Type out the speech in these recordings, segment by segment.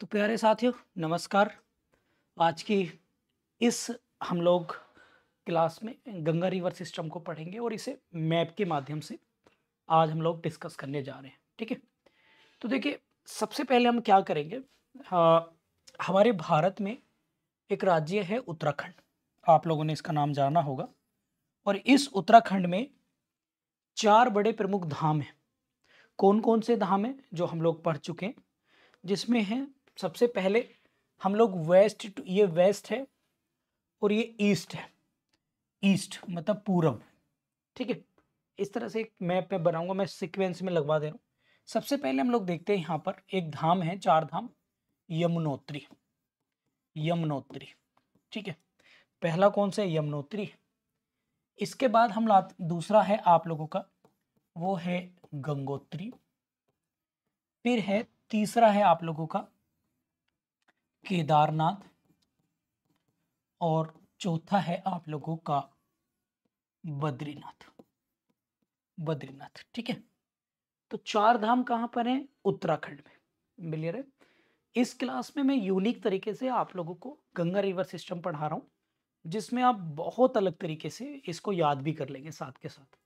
तो प्यारे साथियों नमस्कार आज की इस हम लोग क्लास में गंगा रिवर सिस्टम को पढ़ेंगे और इसे मैप के माध्यम से आज हम लोग डिस्कस करने जा रहे हैं ठीक है तो देखिए सबसे पहले हम क्या करेंगे आ, हमारे भारत में एक राज्य है उत्तराखंड आप लोगों ने इसका नाम जाना होगा और इस उत्तराखंड में चार बड़े प्रमुख धाम हैं कौन कौन से धाम हैं जो हम लोग पढ़ चुके हैं जिसमें हैं सबसे पहले हम लोग वेस्ट टू ये वेस्ट है और ये ईस्ट है ईस्ट मतलब पूरब ठीक है इस तरह से एक मैप पे बनाऊंगा मैं सिक्वेंस में लगवा दे रहा हूँ सबसे पहले हम लोग देखते हैं यहाँ पर एक धाम है चार धाम यमुनोत्री यमुनोत्री ठीक है पहला कौन सा है यमुनोत्री इसके बाद हम ला दूसरा है आप लोगों का वो है गंगोत्री फिर है तीसरा है आप लोगों का केदारनाथ और चौथा है आप लोगों का बद्रीनाथ बद्रीनाथ ठीक है तो चार धाम कहाँ पर है उत्तराखंड में बिलियर है इस क्लास में मैं यूनिक तरीके से आप लोगों को गंगा रिवर सिस्टम पढ़ा रहा हूँ जिसमें आप बहुत अलग तरीके से इसको याद भी कर लेंगे साथ के साथ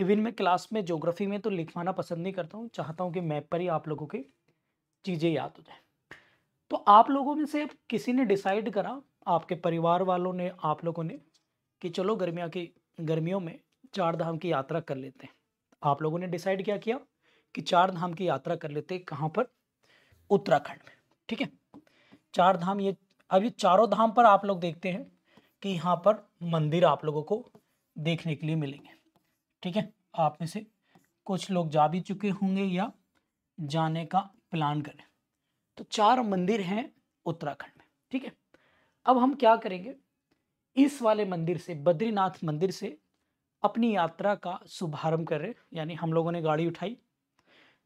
इवन मैं क्लास में ज्योग्राफी में तो लिखवाना पसंद नहीं करता हूँ चाहता हूँ कि मैप पर ही आप लोगों की चीज़ें याद हो जाए तो आप लोगों में से किसी ने डिसाइड करा आपके परिवार वालों ने आप लोगों ने कि चलो गर्मियों की गर्मियों में चार धाम की यात्रा कर लेते हैं आप लोगों ने डिसाइड क्या किया कि चार धाम की यात्रा कर लेते कहाँ पर उत्तराखंड में ठीक है चार धाम ये अब ये चारों धाम पर आप लोग देखते हैं कि यहाँ पर मंदिर आप लोगों को देखने के लिए मिलेंगे ठीक है आप में से कुछ लोग जा भी चुके होंगे या जाने का प्लान करें तो चार मंदिर हैं उत्तराखंड में ठीक है अब हम क्या करेंगे इस वाले मंदिर से बद्रीनाथ मंदिर से अपनी यात्रा का शुभारंभ कर रहे यानी हम लोगों ने गाड़ी उठाई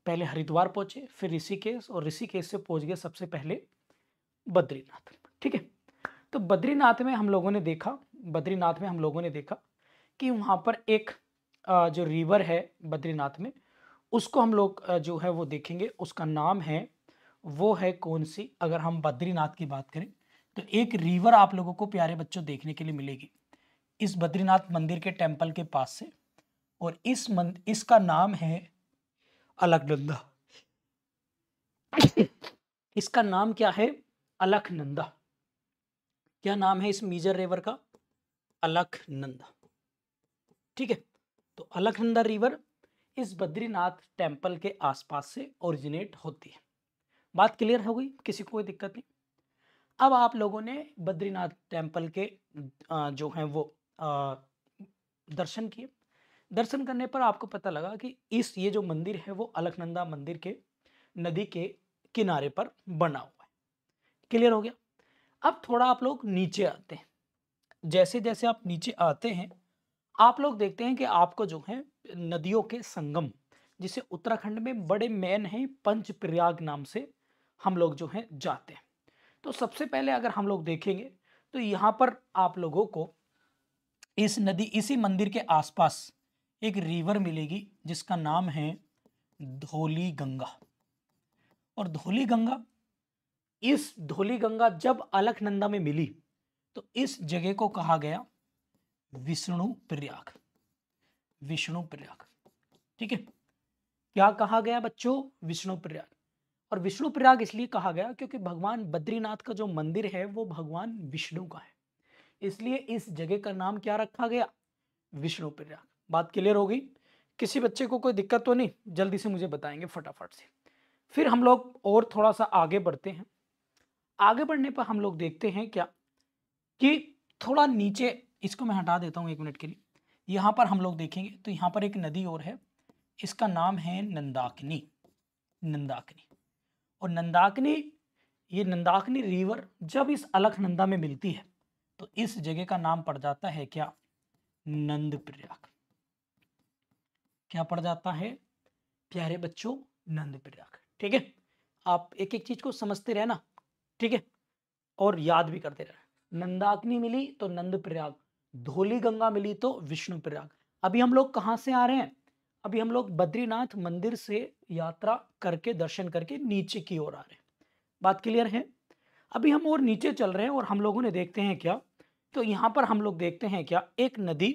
पहले हरिद्वार पहुँचे फिर ऋषिकेश और ऋषिकेश से पहुँच गए सबसे पहले बद्रीनाथ ठीक है तो बद्रीनाथ में हम लोगों ने देखा बद्रीनाथ में हम लोगों ने देखा कि वहाँ पर एक जो रिवर है बद्रीनाथ में उसको हम लोग जो है वो देखेंगे उसका नाम है वो है कौन सी अगर हम बद्रीनाथ की बात करें तो एक रिवर आप लोगों को प्यारे बच्चों देखने के लिए मिलेगी इस बद्रीनाथ मंदिर के टेम्पल के पास से और इस मन इसका नाम है अलकनंदा इसका नाम क्या है अलकनंदा क्या नाम है इस मेजर रिवर का अलकनंदा ठीक है तो अलखनंदा रिवर इस बद्रीनाथ टेम्पल के आसपास से ओरिजिनेट होती है बात क्लियर हो गई किसी को कोई दिक्कत नहीं अब आप लोगों ने बद्रीनाथ टेम्पल के जो हैं वो दर्शन किए दर्शन करने पर आपको पता लगा कि इस ये जो मंदिर है वो अलकनंदा मंदिर के नदी के किनारे पर बना हुआ है क्लियर हो गया अब थोड़ा आप लोग नीचे आते हैं जैसे जैसे आप नीचे आते हैं आप लोग देखते हैं कि आपको जो है नदियों के संगम जिसे उत्तराखंड में बड़े मैन हैं पंचप्रयाग नाम से हम लोग जो हैं जाते हैं तो सबसे पहले अगर हम लोग देखेंगे तो यहाँ पर आप लोगों को इस नदी इसी मंदिर के आसपास एक रिवर मिलेगी जिसका नाम है धोली गंगा और धोली गंगा इस धोली गंगा जब अलकनंदा में मिली तो इस जगह को कहा गया विष्णु प्रयाग विष्णु प्रयाग ठीक है क्या कहा गया बच्चों विष्णु प्रयाग और विष्णु प्रयाग इसलिए कहा गया क्योंकि भगवान बद्रीनाथ का जो मंदिर है वो भगवान विष्णु का है इसलिए इस जगह का नाम क्या रखा गया विष्णु प्रयाग बात क्लियर हो गई किसी बच्चे को कोई दिक्कत तो नहीं जल्दी से मुझे बताएंगे फटाफट से फिर हम लोग और थोड़ा सा आगे बढ़ते हैं आगे बढ़ने पर हम लोग देखते हैं क्या कि थोड़ा नीचे इसको मैं हटा देता हूँ एक मिनट के लिए यहाँ पर हम लोग देखेंगे तो यहाँ पर एक नदी और है इसका नाम है नंदाकिनी नंदाकिनी और नंदाकनी ये नंदाकनी रिवर जब इस अलखनंदा में मिलती है तो इस जगह का नाम पड़ जाता है क्या नंद प्रयाग क्या पड़ जाता है प्यारे बच्चों नंद प्रयाग ठीक है आप एक एक चीज को समझते रहना ठीक है और याद भी करते रहना नंदाग्नि मिली तो नंद प्रयाग धोली गंगा मिली तो विष्णु प्रयाग अभी हम लोग कहाँ से आ रहे हैं अभी हम लोग बद्रीनाथ मंदिर से यात्रा करके दर्शन करके नीचे की ओर आ रहे हैं बात क्लियर है अभी हम और नीचे चल रहे हैं और हम लोगों ने देखते हैं क्या तो यहाँ पर हम लोग देखते हैं क्या एक नदी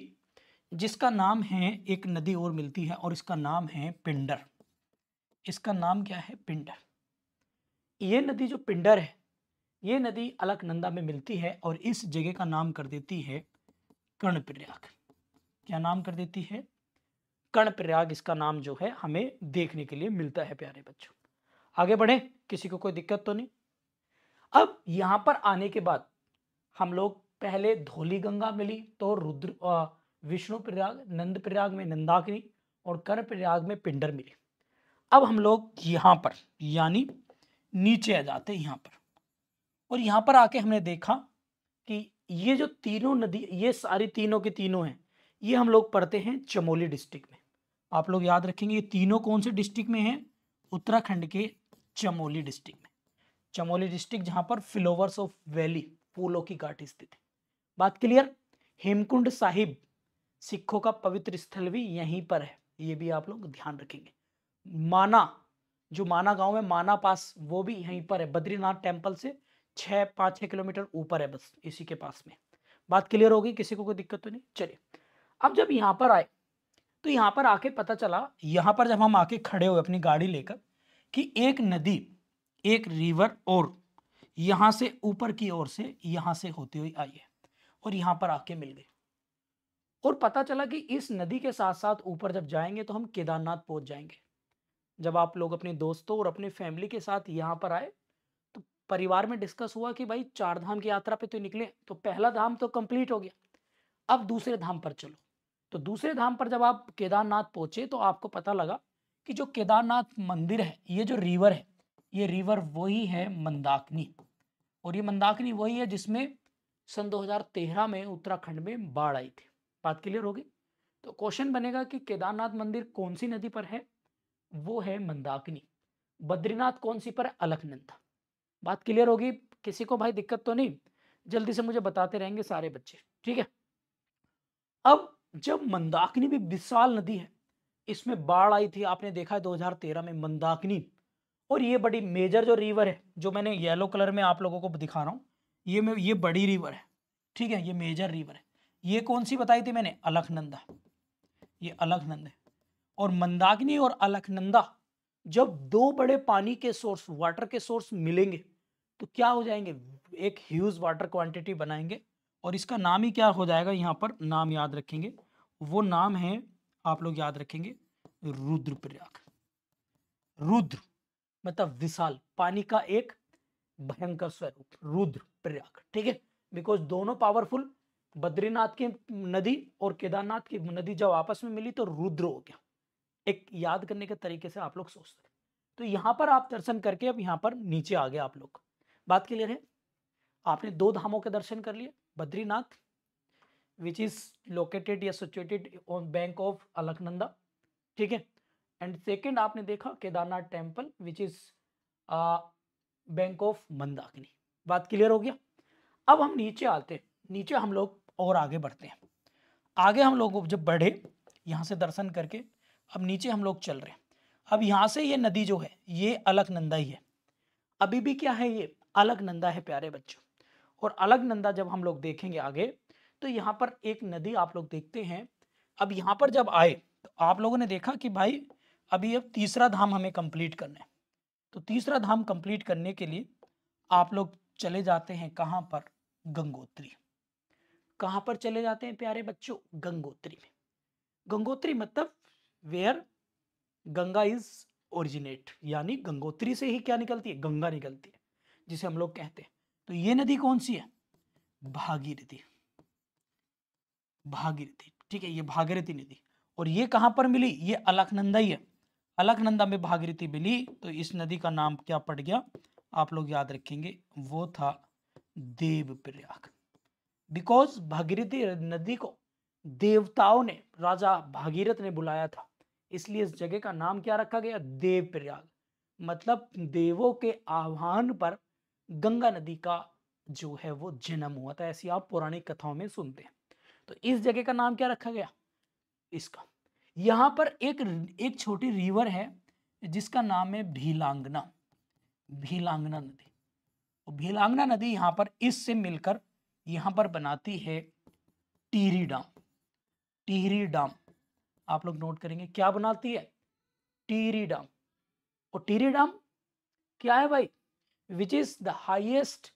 जिसका नाम है एक नदी और मिलती है और इसका नाम है पिंडर इसका नाम क्या है पिंडर ये नदी जो पिंडर है ये नदी अलकनंदा में मिलती है और इस जगह का नाम कर देती है कर्णप्रयाग क्या नाम कर देती है कर्णप्रयाग इसका नाम जो है हमें देखने के लिए मिलता है प्यारे बच्चों आगे बढ़े किसी को कोई दिक्कत तो नहीं अब यहाँ पर आने के बाद हम लोग पहले धोली गंगा मिली तो रुद्र विष्णु प्रयाग नंद प्रयाग में नंदाग्नि और कर्ण प्रयाग में पिंडर मिली अब हम लोग यहाँ पर यानी नीचे आ जाते हैं यहाँ पर और यहाँ पर आके हमने देखा कि ये जो तीनों नदी ये सारी तीनों के तीनों हैं ये हम लोग पढ़ते हैं चमोली डिस्ट्रिक्ट में आप लोग याद रखेंगे ये तीनों कौन से डिस्ट्रिक्ट में है उत्तराखंड के चमोली डिस्ट्रिक्ट में चमोली डिस्ट्रिक्ट जहाँ पर फ्लोवर्स ऑफ वैली फूलों की घाटी स्थित है बात क्लियर हेमकुंड साहिब सिखों का पवित्र स्थल भी यहीं पर है ये भी आप लोग ध्यान रखेंगे माना जो माना गांव है माना पास वो भी यहीं पर है बद्रीनाथ टेम्पल से छः पाँच छः किलोमीटर ऊपर है बस इसी के पास में बात क्लियर होगी किसी को कोई दिक्कत तो नहीं चलिए अब जब यहाँ पर आए तो यहाँ पर आके पता चला यहाँ पर जब हम आके खड़े हुए अपनी गाड़ी लेकर कि एक नदी एक रिवर और यहाँ से ऊपर की ओर से यहाँ से होती हुई आई है और यहाँ पर आके मिल गई और पता चला कि इस नदी के साथ साथ ऊपर जब जाएंगे तो हम केदारनाथ पहुँच जाएंगे जब आप लोग अपने दोस्तों और अपने फैमिली के साथ यहाँ पर आए तो परिवार में डिस्कस हुआ कि भाई चार धाम की यात्रा पे तो निकले तो पहला धाम तो कंप्लीट हो गया अब दूसरे धाम पर चलो तो दूसरे धाम पर जब आप केदारनाथ पहुंचे तो आपको पता लगा कि जो केदारनाथ मंदिर है ये जो रिवर है ये रिवर वही है मंदाकिनी और ये मंदाकिनी वही है जिसमें सन 2013 में उत्तराखंड में बाढ़ आई थी बात क्लियर होगी तो क्वेश्चन बनेगा कि केदारनाथ मंदिर कौन सी नदी पर है वो है मंदाकिनी बद्रीनाथ कौन सी पर है अलकनंदा बात क्लियर होगी किसी को भाई दिक्कत तो नहीं जल्दी से मुझे बताते रहेंगे सारे बच्चे ठीक है अब जब मंदाकिनी भी विशाल नदी है इसमें बाढ़ आई थी आपने देखा है 2013 में मंदाकिनी और ये बड़ी मेजर जो रिवर है जो मैंने येलो कलर में आप लोगों को दिखा रहा हूँ ये ये बड़ी रिवर है ठीक है ये मेजर रिवर है ये कौन सी बताई थी मैंने अलखनंदा ये अलखनंद है और मंदाकिनी और अलखनंदा जब दो बड़े पानी के सोर्स वाटर के सोर्स मिलेंगे तो क्या हो जाएंगे एक ह्यूज वाटर क्वांटिटी बनाएंगे और इसका नाम ही क्या हो जाएगा यहाँ पर नाम याद रखेंगे वो नाम है आप लोग याद रखेंगे रुद्रप्रयाग रुद्र मतलब विशाल पानी का एक भयंकर स्वरूप रुद्र प्रयाग ठीक है बिकॉज दोनों पावरफुल बद्रीनाथ की नदी और केदारनाथ की नदी जब आपस में मिली तो रुद्र हो गया एक याद करने के तरीके से आप लोग सोच सकते तो यहाँ पर आप दर्शन करके अब यहाँ पर नीचे आ गए आप लोग बात क्लियर है आपने दो धामों के दर्शन कर लिए बद्रीनाथ विच इज लोकेटेड या situated on bank of Alaknanda ठीक है एंड सेकेंड आपने देखा Kedarnath temple which is bank of Mandakini बात क्लियर हो गया अब हम नीचे आते हैं नीचे हम लोग और आगे बढ़ते हैं आगे हम लोग जब बढ़े यहाँ से दर्शन करके अब नीचे हम लोग चल रहे हैं अब यहाँ से ये नदी जो है ये अलकनंदा ही है अभी भी क्या है ये अलकनंदा है प्यारे बच्चों और अलकनंदा जब हम लोग देखेंगे आगे तो यहाँ पर एक नदी आप लोग देखते हैं अब यहाँ पर जब आए तो आप लोगों ने देखा कि भाई अभी अब तीसरा धाम हमें कंप्लीट करना है तो तीसरा धाम कंप्लीट करने के लिए आप लोग चले जाते हैं कहाँ पर गंगोत्री कहाँ पर चले जाते हैं प्यारे बच्चों गंगोत्री में गंगोत्री मतलब वेयर गंगा इज ओरिजिनेट यानी गंगोत्री से ही क्या निकलती है गंगा निकलती है जिसे हम लोग कहते हैं तो ये नदी कौन सी है भागीरथी भागीरथी ठीक है ये भागीरथी नदी और ये कहाँ पर मिली ये अलकनंदा ही है अलकनंदा में भागीरथी मिली तो इस नदी का नाम क्या पड़ गया आप लोग याद रखेंगे वो था देव प्रयाग बिकॉज भागीरथी नदी को देवताओं ने राजा भागीरथ ने बुलाया था इसलिए इस जगह का नाम क्या रखा गया देव प्रयाग मतलब देवों के आह्वान पर गंगा नदी का जो है वो जन्म हुआ था ऐसी आप पौराणिक कथाओं में सुनते हैं तो इस जगह का नाम क्या रखा गया इसका यहां पर एक एक छोटी रिवर है जिसका नाम है भीलांगना भीलांगना नदी और भीलांगना नदी यहां पर इससे मिलकर यहां पर बनाती है टीरी डाम टीरी डाम आप लोग नोट करेंगे क्या बनाती है टीरी डाम और टीरी डाम क्या है भाई which is the highest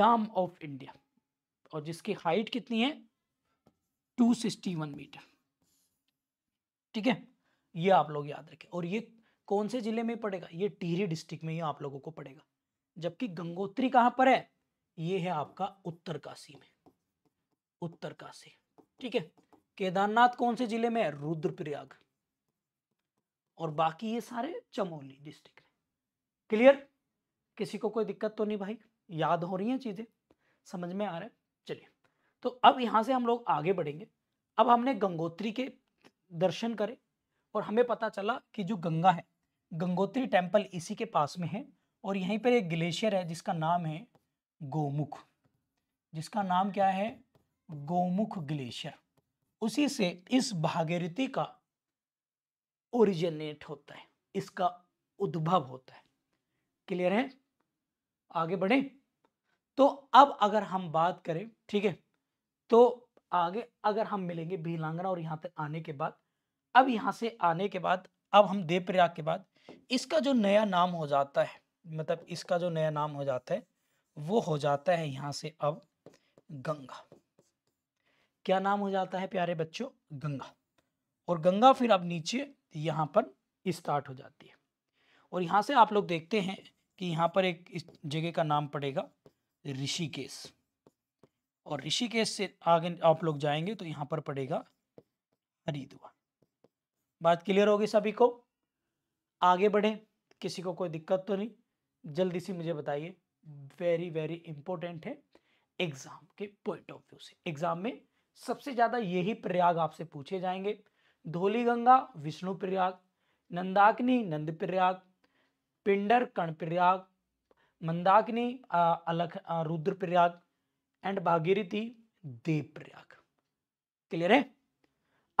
dam of India और जिसकी हाइट कितनी है 261 मीटर ठीक है ये आप लोग याद रखें और ये कौन से जिले में पड़ेगा ये टिहरी डिस्ट्रिक्ट में ही आप लोगों को पड़ेगा जबकि गंगोत्री कहाँ पर है ये है आपका उत्तरकाशी में उत्तरकाशी ठीक है केदारनाथ कौन से जिले में है रुद्रप्रयाग और बाकी ये सारे चमोली डिस्ट्रिक्ट क्लियर किसी को कोई दिक्कत तो नहीं भाई याद हो रही है चीज़ें समझ में आ रहा है चलिए तो अब यहाँ से हम लोग आगे बढ़ेंगे अब हमने गंगोत्री के दर्शन करे और हमें पता चला कि जो गंगा है गंगोत्री टेम्पल इसी के पास में है और यहीं पर एक ग्लेशियर है जिसका नाम है गोमुख जिसका नाम क्या है गोमुख ग्लेशियर उसी से इस भागीरथी का ओरिजिनेट होता है इसका उद्भव होता है क्लियर है आगे बढ़े तो अब अगर हम बात करें ठीक है तो आगे अगर हम मिलेंगे भीलांगना और यहाँ तक आने के बाद अब यहाँ से आने के बाद अब हम देवप्रयाग के बाद इसका जो नया नाम हो जाता है मतलब इसका जो नया नाम हो जाता है वो हो जाता है यहाँ से अब गंगा क्या नाम हो जाता है प्यारे बच्चों गंगा और गंगा फिर अब नीचे यहाँ पर स्टार्ट हो जाती है और यहाँ से आप लोग देखते हैं कि यहाँ पर एक इस जगह का नाम पड़ेगा ऋषिकेश और ऋषिकेश से आगे आप लोग जाएंगे तो यहाँ पर पड़ेगा हरिद्वार बात क्लियर होगी सभी को आगे बढ़े किसी को कोई दिक्कत तो नहीं जल्दी से मुझे बताइए वेरी वेरी इंपॉर्टेंट है एग्जाम के पॉइंट ऑफ व्यू से एग्जाम में सबसे ज़्यादा यही प्रयाग आपसे पूछे जाएंगे धोली गंगा विष्णु प्रयाग नंदाकिनी नंद प्रयाग पिंडर कर्ण प्रयाग मंदाकिनी अलख Rudraprayag and Bhagirathi Devprayag clear है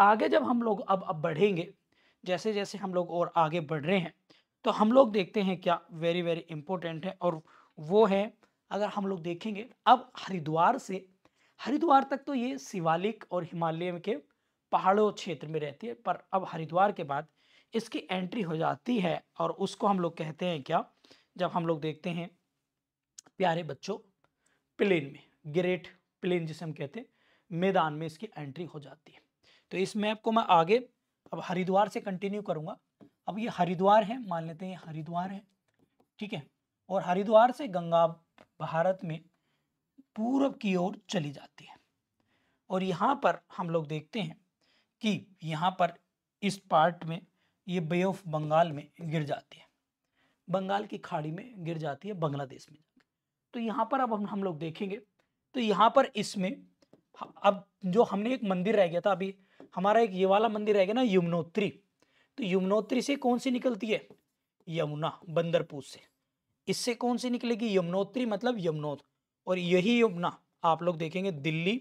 आगे जब हम लोग अब अब बढ़ेंगे जैसे जैसे हम लोग और आगे बढ़ रहे हैं तो हम लोग देखते हैं क्या वेरी वेरी इंपॉर्टेंट है और वो है अगर हम लोग देखेंगे अब हरिद्वार से हरिद्वार तक तो ये शिवालिक और हिमालय के पहाड़ों क्षेत्र में रहती है पर अब हरिद्वार के बाद इसकी एंट्री हो जाती है और उसको हम लोग कहते हैं क्या जब हम लोग देखते हैं प्यारे बच्चों प्लेन में ग्रेट प्लेन जिसे हम कहते हैं मैदान में इसकी एंट्री हो जाती है तो इस मैप को मैं आगे अब हरिद्वार से कंटिन्यू करूँगा अब ये हरिद्वार है मान लेते हैं ये हरिद्वार है ठीक है और हरिद्वार से गंगा भारत में पूर्व की ओर चली जाती है और यहाँ पर हम लोग देखते हैं कि यहाँ पर इस पार्ट में ये बे ऑफ बंगाल में गिर जाती है बंगाल की खाड़ी में गिर जाती है बांग्लादेश में तो यहाँ पर अब हम हम लोग देखेंगे तो यहाँ पर इसमें अब जो हमने एक मंदिर रह गया था अभी हमारा एक ये वाला मंदिर रह गया ना यमुनोत्री तो यमुनोत्री से कौन सी निकलती है यमुना बंदरपूज से इससे कौन सी निकलेगी यमुनोत्री मतलब यमुनोत और यही यमुना आप लोग देखेंगे दिल्ली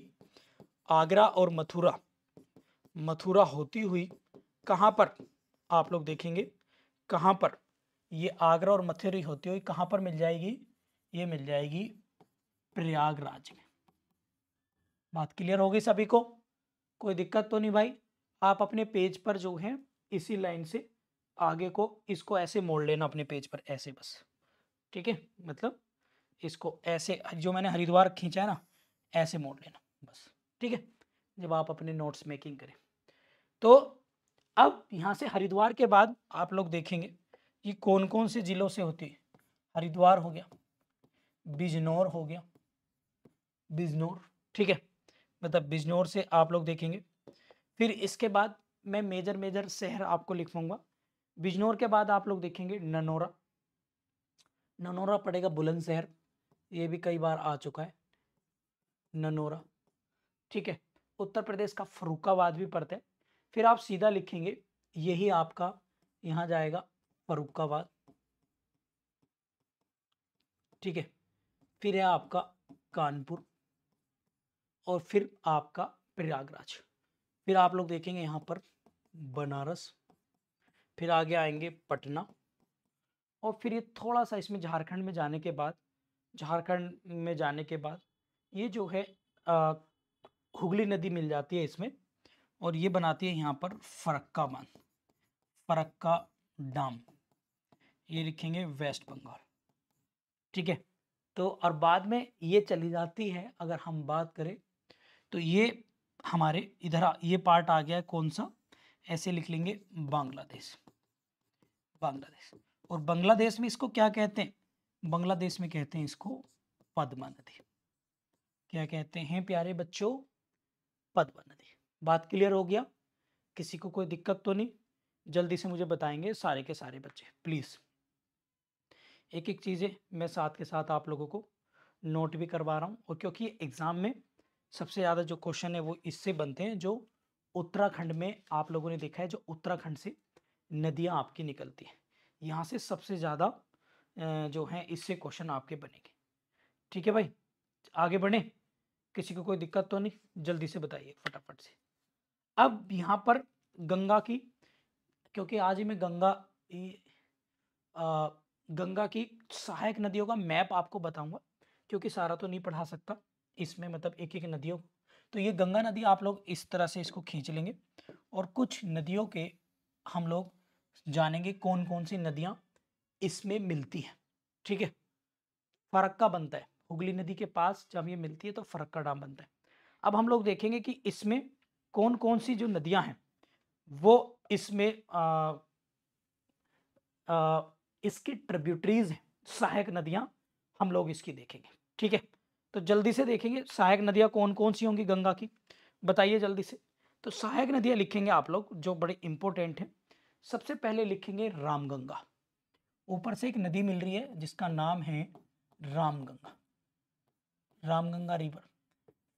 आगरा और मथुरा मथुरा होती हुई कहाँ पर आप लोग देखेंगे कहाँ पर ये आगरा और मथुरी होती हुई कहाँ पर मिल जाएगी ये मिल जाएगी प्रयागराज में बात क्लियर हो गई सभी को कोई दिक्कत तो नहीं भाई आप अपने पेज पर जो है इसी लाइन से आगे को इसको ऐसे मोड़ लेना अपने पेज पर ऐसे बस ठीक है मतलब इसको ऐसे जो मैंने हरिद्वार खींचा है ना ऐसे मोड़ लेना बस ठीक है जब आप अपने नोट्स मेकिंग करें तो अब यहाँ से हरिद्वार के बाद आप लोग देखेंगे कि कौन कौन से ज़िलों से होती है हरिद्वार हो गया बिजनौर हो गया बिजनौर ठीक है मतलब बिजनौर से आप लोग देखेंगे फिर इसके बाद मैं मेजर मेजर शहर आपको लिखवाऊंगा बिजनौर के बाद आप लोग देखेंगे ननौरा ननौरा पड़ेगा बुलंदशहर ये भी कई बार आ चुका है ननौरा ठीक है उत्तर प्रदेश का फरुखाबाद भी पड़ता है फिर आप सीधा लिखेंगे यही आपका यहाँ जाएगा फरुखाबाद ठीक है फिर है आपका कानपुर और फिर आपका प्रयागराज फिर आप लोग देखेंगे यहाँ पर बनारस फिर आगे आएंगे पटना और फिर ये थोड़ा सा इसमें झारखंड में जाने के बाद झारखंड में जाने के बाद ये जो है हुगली नदी मिल जाती है इसमें और ये बनाती है यहाँ पर फरक्का बांध फरक्का डाम ये लिखेंगे वेस्ट बंगाल ठीक है तो और बाद में ये चली जाती है अगर हम बात करें तो ये हमारे इधर ये पार्ट आ गया कौन सा ऐसे लिख लेंगे बांग्लादेश बांग्लादेश और बांग्लादेश में इसको क्या कहते हैं बांग्लादेश में कहते हैं इसको पद्मा नदी क्या कहते हैं प्यारे बच्चों पद्मा नदी बात क्लियर हो गया किसी को कोई दिक्कत तो नहीं जल्दी से मुझे बताएंगे सारे के सारे बच्चे प्लीज़ एक एक चीज़ें मैं साथ के साथ आप लोगों को नोट भी करवा रहा हूँ और क्योंकि एग्ज़ाम में सबसे ज़्यादा जो क्वेश्चन है वो इससे बनते हैं जो उत्तराखंड में आप लोगों ने देखा है जो उत्तराखंड से नदियाँ आपकी निकलती हैं यहाँ से सबसे ज़्यादा जो है इससे क्वेश्चन आपके बनेंगे ठीक है भाई आगे बढ़े किसी को कोई दिक्कत तो नहीं जल्दी से बताइए फटाफट से अब यहाँ पर गंगा की क्योंकि आज ही मैं गंगा आ, गंगा की सहायक नदियों का मैप आपको बताऊंगा क्योंकि सारा तो नहीं पढ़ा सकता इसमें मतलब एक एक नदियों तो ये गंगा नदी आप लोग इस तरह से इसको खींच लेंगे और कुछ नदियों के हम लोग जानेंगे कौन कौन सी नदियाँ इसमें मिलती हैं ठीक है फरक्का बनता है हुगली नदी के पास जब ये मिलती है तो फरक्का डाम बनता है अब हम लोग देखेंगे कि इसमें कौन कौन सी जो नदियां हैं वो इसमें इसकी ट्रिब्यूटरीज हैं सहायक नदियां हम लोग इसकी देखेंगे ठीक है तो जल्दी से देखेंगे सहायक नदियाँ कौन कौन सी होंगी गंगा की बताइए जल्दी से तो सहायक नदियाँ लिखेंगे आप लोग जो बड़े इंपॉर्टेंट हैं सबसे पहले लिखेंगे रामगंगा ऊपर से एक नदी मिल रही है जिसका नाम है रामगंगा रामगंगा रिवर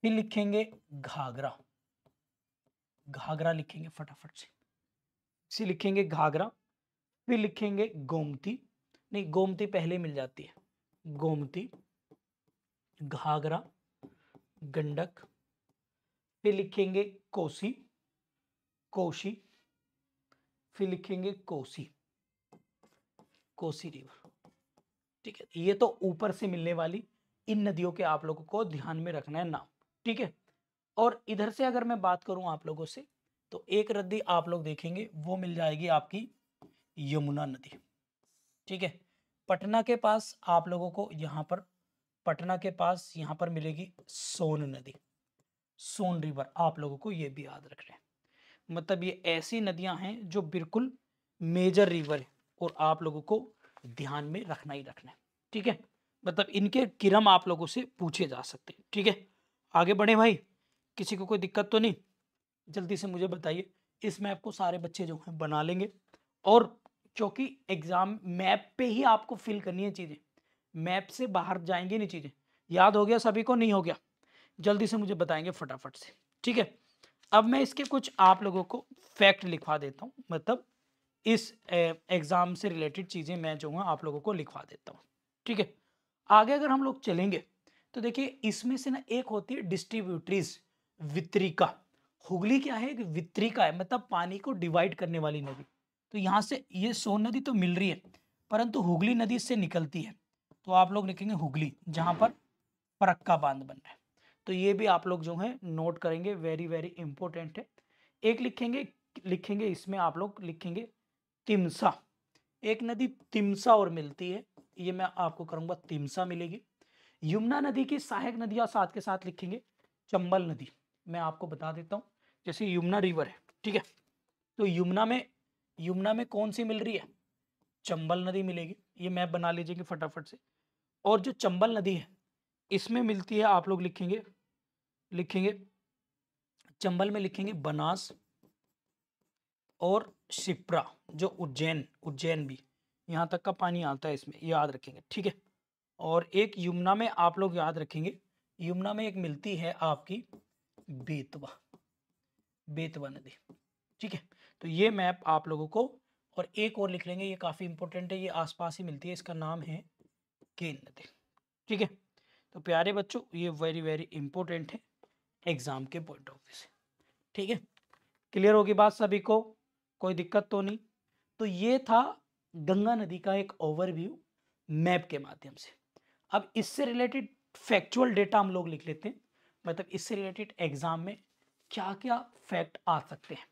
फिर लिखेंगे घाघरा घाघरा लिखेंगे फटाफट से इसे लिखेंगे घाघरा फिर लिखेंगे गोमती नहीं गोमती पहले मिल जाती है गोमती घाघरा गंडक फिर लिखेंगे कोसी कोशी फिर लिखेंगे कोसी कोसी रिवर ठीक है ये तो ऊपर से मिलने वाली इन नदियों के आप लोगों को ध्यान में रखना है नाम ठीक है और इधर से अगर मैं बात करूं आप लोगों से तो एक रद्दी आप लोग देखेंगे वो मिल जाएगी आपकी यमुना नदी ठीक है पटना के पास आप लोगों को यहाँ पर पटना के पास यहाँ पर मिलेगी सोन नदी सोन रिवर आप लोगों को ये भी याद रख रहे हैं मतलब ये ऐसी नदियाँ हैं जो बिल्कुल मेजर रिवर है और आप लोगों को ध्यान में रखना ही रखना है ठीक है मतलब इनके किरम आप लोगों से पूछे जा सकते हैं ठीक है आगे बढ़े भाई किसी को कोई दिक्कत तो नहीं जल्दी से मुझे बताइए इस मैप को सारे बच्चे जो हैं बना लेंगे और क्योंकि एग्ज़ाम मैप पे ही आपको फिल करनी है चीज़ें मैप से बाहर जाएंगे नहीं चीज़ें याद हो गया सभी को नहीं हो गया जल्दी से मुझे बताएंगे फटाफट से ठीक है अब मैं इसके कुछ आप लोगों को फैक्ट लिखवा देता हूँ मतलब इस एग्ज़ाम से रिलेटेड चीज़ें मैं जो हूँ आप लोगों को लिखवा देता हूँ ठीक है आगे अगर हम लोग चलेंगे तो देखिए इसमें से ना एक होती है डिस्ट्रीब्यूटरीज वित्रिका हुगली क्या है एक वित्रिका है मतलब पानी को डिवाइड करने वाली नदी तो यहाँ से ये सोन नदी तो मिल रही है परंतु हुगली नदी इससे निकलती है तो आप लोग लिखेंगे हुगली जहाँ पर फरक्का बांध बन रहा है तो ये भी आप लोग जो है नोट करेंगे वेरी वेरी इंपॉर्टेंट है एक लिखेंगे लिखेंगे इसमें आप लोग लिखेंगे तिमसा एक नदी तिमसा और मिलती है ये मैं आपको करूँगा तिमसा मिलेगी यमुना नदी की सहायक नदियां साथ के साथ लिखेंगे चंबल नदी मैं आपको बता देता हूँ जैसे यमुना रिवर है ठीक है तो यमुना में यमुना में कौन सी मिल रही है चंबल नदी मिलेगी ये मैप बना लीजिएगी फटाफट से और जो चंबल नदी है इसमें मिलती है आप लोग लिखेंगे लिखेंगे चंबल में लिखेंगे बनास और शिप्रा जो उज्जैन उज्जैन भी यहाँ तक का पानी आता है इसमें याद रखेंगे ठीक है और एक यमुना में आप लोग याद रखेंगे यमुना में एक मिलती है आपकी बेतवा बेतवा नदी ठीक है तो ये मैप आप लोगों को और एक और लिख लेंगे ये काफ़ी इंपॉर्टेंट है ये आसपास ही मिलती है इसका नाम है गेन न दें ठीक है तो प्यारे बच्चों ये वेरी वेरी इंपॉर्टेंट है एग्ज़ाम के पॉइंट ऑफ व्यू से ठीक है क्लियर होगी बात सभी को कोई दिक्कत तो नहीं तो ये था गंगा नदी का एक ओवरव्यू मैप के माध्यम से अब इससे रिलेटेड फैक्चुअल डेटा हम लोग लिख लेते हैं मतलब इससे रिलेटेड एग्ज़ाम में क्या क्या फैक्ट आ सकते हैं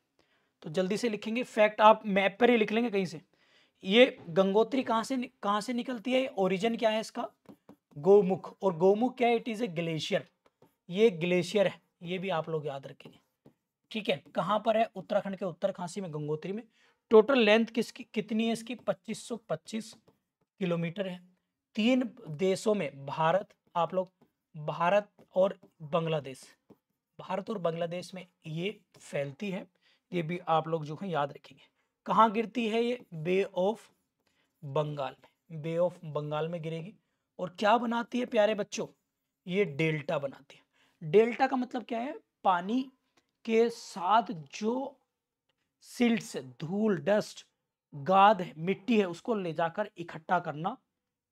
तो जल्दी से लिखेंगे फैक्ट आप मैप पर ही लिख लेंगे कहीं से ये गंगोत्री कहाँ से कहाँ से निकलती है ओरिजिन क्या है इसका गोमुख और गोमुख क्या है इट इज़ ए ग्लेशियर ये ग्लेशियर है ये भी आप लोग याद रखेंगे ठीक है कहाँ पर है उत्तराखंड के उत्तर खांसी में गंगोत्री में टोटल लेंथ किसकी कितनी है इसकी 2525 किलोमीटर है तीन देशों में भारत आप लोग भारत और बांग्लादेश भारत और बांग्लादेश में ये फैलती है ये भी आप लोग जो है याद रखेंगे कहाँ गिरती है ये बे ऑफ बंगाल में बे ऑफ बंगाल में गिरेगी और क्या बनाती है प्यारे बच्चों ये डेल्टा बनाती है डेल्टा का मतलब क्या है पानी के साथ जो से धूल डस्ट गाद है मिट्टी है उसको ले जाकर इकट्ठा करना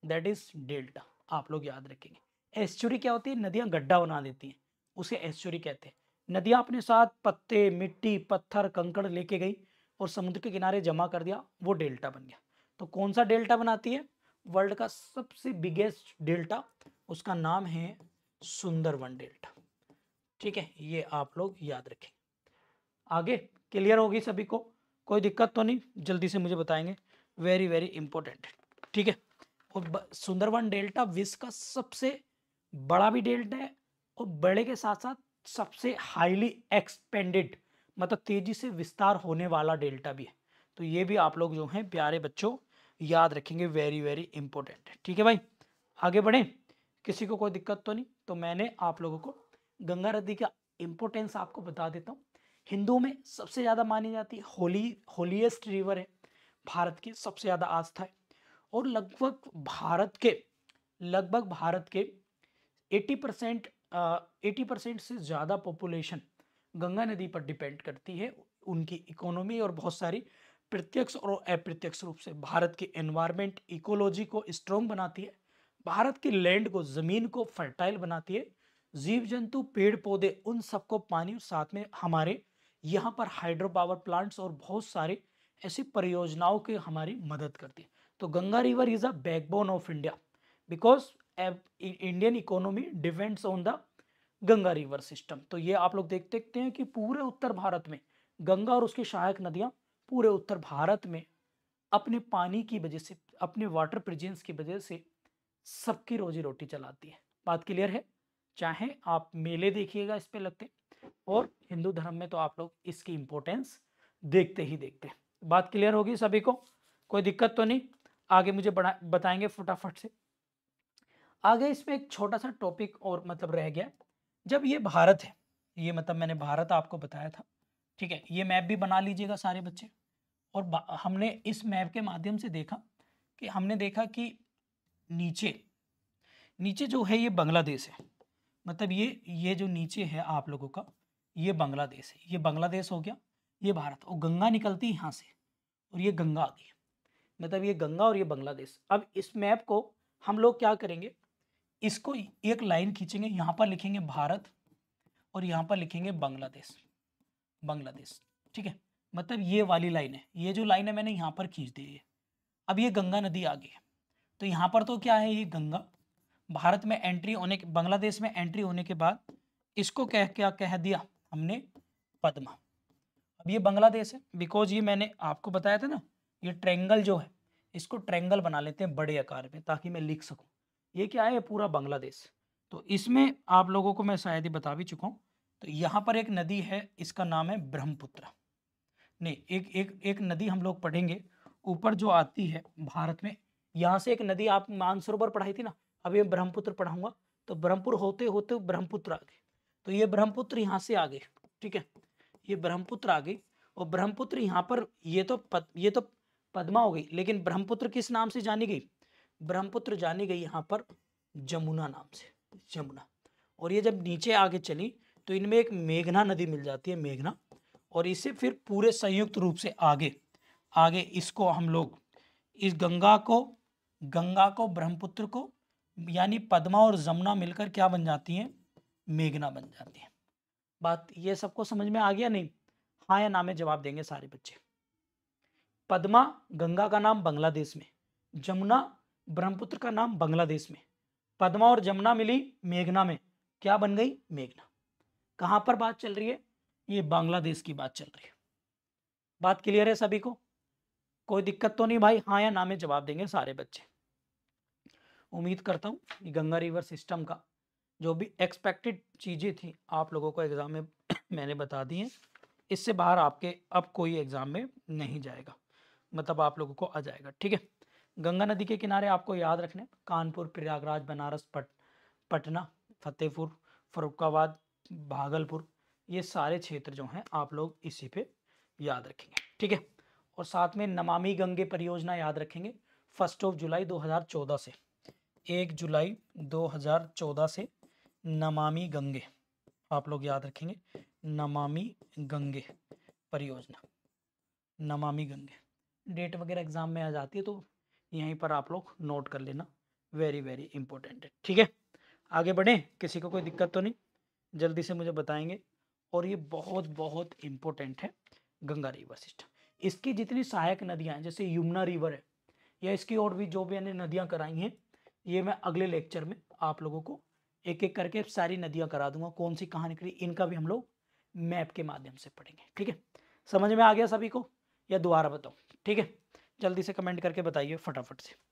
दैट इज डेल्टा आप लोग याद रखेंगे एस्चुरी क्या होती है नदियाँ गड्ढा बना देती हैं उसे एस्चुरी कहते हैं नदियाँ अपने साथ पत्ते मिट्टी पत्थर कंकड़ लेके गई और समुद्र के किनारे जमा कर दिया वो डेल्टा बन गया तो कौन सा डेल्टा बनाती है वर्ल्ड का सबसे बिगेस्ट डेल्टा उसका नाम है सुंदरवन डेल्टा ठीक है ये आप लोग याद रखें आगे क्लियर होगी सभी को कोई दिक्कत तो नहीं जल्दी से मुझे बताएंगे वेरी वेरी इंपॉर्टेंट ठीक है और सुंदरवन डेल्टा विश्व का सबसे बड़ा भी डेल्टा है और बड़े के साथ साथ सबसे हाईली एक्सपेंडेड मतलब तेज़ी से विस्तार होने वाला डेल्टा भी है तो ये भी आप लोग जो हैं प्यारे बच्चों याद रखेंगे वेरी वेरी इंपॉर्टेंट ठीक है भाई आगे बढ़ें किसी को कोई दिक्कत तो नहीं तो मैंने आप लोगों को गंगा नदी का इम्पोर्टेंस आपको बता देता हूँ हिंदुओं में सबसे ज़्यादा मानी जाती है होली होलीएस्ट रिवर है भारत की सबसे ज़्यादा आस्था है और लगभग भारत के लगभग भारत के 80 परसेंट एटी परसेंट से ज़्यादा पॉपुलेशन गंगा नदी पर डिपेंड करती है उनकी इकोनॉमी और बहुत सारी प्रत्यक्ष और अप्रत्यक्ष रूप से भारत के एनवायरमेंट इकोलॉजी को स्ट्रॉन्ग बनाती है भारत की लैंड को ज़मीन को फर्टाइल बनाती है जीव जंतु पेड़ पौधे उन सबको पानी और साथ में हमारे यहाँ पर हाइड्रो पावर प्लांट्स और बहुत सारे ऐसी परियोजनाओं की हमारी मदद करती है तो Ganga river is a backbone of India because Indian economy depends on the Ganga river system तो ये आप लोग देख देखते हैं कि पूरे उत्तर भारत में गंगा और उसकी सहायक नदियाँ पूरे उत्तर भारत में अपने पानी की वजह से अपने वाटर प्रेजेंस की वजह से सबकी रोजी रोटी चलाती है बात क्लियर है चाहे आप मेले देखिएगा इस पर लगते और हिंदू धर्म में तो आप लोग इसकी इम्पोर्टेंस देखते ही देखते हैं बात क्लियर होगी सभी को कोई दिक्कत तो नहीं आगे मुझे बढ़ा बताएंगे फटाफट से आगे इसमें एक छोटा सा टॉपिक और मतलब रह गया जब ये भारत है ये मतलब मैंने भारत आपको बताया था ठीक है ये मैप भी बना लीजिएगा सारे बच्चे और हमने इस मैप के माध्यम से देखा कि हमने देखा कि नीचे नीचे जो है ये बांग्लादेश है मतलब ये ये जो नीचे है आप लोगों का ये बांग्लादेश है ये बांग्लादेश हो गया ये भारत और गंगा निकलती है यहाँ से और ये गंगा आ गई मतलब ये गंगा और ये बांग्लादेश अब इस मैप को हम लोग क्या करेंगे इसको एक लाइन खींचेंगे यहाँ पर लिखेंगे भारत और यहाँ पर लिखेंगे बांग्लादेश बांग्लादेश ठीक है मतलब ये वाली लाइन है ये जो लाइन है मैंने यहाँ पर खींच दी है अब ये गंगा नदी आ गई है तो यहाँ पर तो क्या है ये गंगा भारत में एंट्री होने के बांग्लादेश में एंट्री होने के बाद इसको कह क्या कह दिया हमने पद्मा अब ये बांग्लादेश है बिकॉज ये मैंने आपको बताया था ना ये ट्रेंगल जो है इसको ट्रेंगल बना लेते हैं बड़े आकार में ताकि मैं लिख सकूँ ये क्या है पूरा बांग्लादेश तो इसमें आप लोगों को मैं शायद ही बता भी चुका हूँ तो यहाँ पर एक नदी है इसका नाम है ब्रह्मपुत्र नहीं एक एक एक नदी हम लोग पढ़ेंगे ऊपर जो आती है भारत में यहाँ से एक नदी आप मानसरोवर पढ़ाई थी ना अभी मैं ब्रह्मपुत्र पढ़ाऊंगा तो ब्रह्मपुर होते होते ब्रह्मपुत्र आ गए तो ये ब्रह्मपुत्र यहाँ से आ गए ठीक है ये ब्रह्मपुत्र आ गई और ब्रह्मपुत्र यहाँ पर ये तो पद, ये तो पदमा हो गई लेकिन ब्रह्मपुत्र किस नाम से जानी गई ब्रह्मपुत्र जानी गई यहाँ पर जमुना नाम से जमुना और ये जब नीचे आगे चली तो इनमें एक मेघना नदी मिल जाती है मेघना और इसे फिर पूरे संयुक्त रूप से आगे आगे इसको हम लोग इस गंगा को गंगा को ब्रह्मपुत्र को यानी पद्मा और जमुना मिलकर क्या बन जाती हैं मेघना बन जाती हैं बात ये सबको समझ में आ गया नहीं हाँ या ना में जवाब देंगे सारे बच्चे पद्मा गंगा का नाम बांग्लादेश में जमुना ब्रह्मपुत्र का नाम बांग्लादेश में पद्मा और जमुना मिली मेघना में क्या बन गई मेघना कहाँ पर बात चल रही है ये बांग्लादेश की बात चल रही है बात क्लियर है सभी को कोई दिक्कत तो नहीं भाई हाँ या ना में जवाब देंगे सारे बच्चे उम्मीद करता हूँ गंगा रिवर सिस्टम का जो भी एक्सपेक्टेड चीज़ें थी आप लोगों को एग्ज़ाम में मैंने बता दी हैं इससे बाहर आपके अब कोई एग्ज़ाम में नहीं जाएगा मतलब आप लोगों को आ जाएगा ठीक है गंगा नदी के किनारे आपको याद रखने कानपुर प्रयागराज बनारस पट पटना फतेहपुर फरुखाबाद भागलपुर ये सारे क्षेत्र जो हैं आप लोग इसी पे याद रखेंगे ठीक है और साथ में नमामि गंगे परियोजना याद रखेंगे फर्स्ट ऑफ जुलाई 2014 से एक जुलाई 2014 से नमामि गंगे आप लोग याद रखेंगे नमामि गंगे परियोजना नमामि गंगे डेट वगैरह एग्जाम में आ जाती है तो यहीं पर आप लोग नोट कर लेना वेरी वेरी इंपॉर्टेंट है ठीक है आगे बढ़ें किसी को कोई दिक्कत तो नहीं जल्दी से मुझे बताएंगे और ये बहुत बहुत इंपॉर्टेंट है गंगा रिवर सिस्टम इसकी जितनी सहायक नदियाँ हैं जैसे यमुना रिवर है या इसकी और भी जो भी मैंने नदियाँ कराई हैं ये मैं अगले लेक्चर में आप लोगों को एक एक करके सारी नदियाँ करा दूंगा कौन सी कहाँ निकली इनका भी हम लोग मैप के माध्यम से पढ़ेंगे ठीक है समझ में आ गया सभी को या दोबारा बताओ ठीक है जल्दी से कमेंट करके बताइए फटाफट से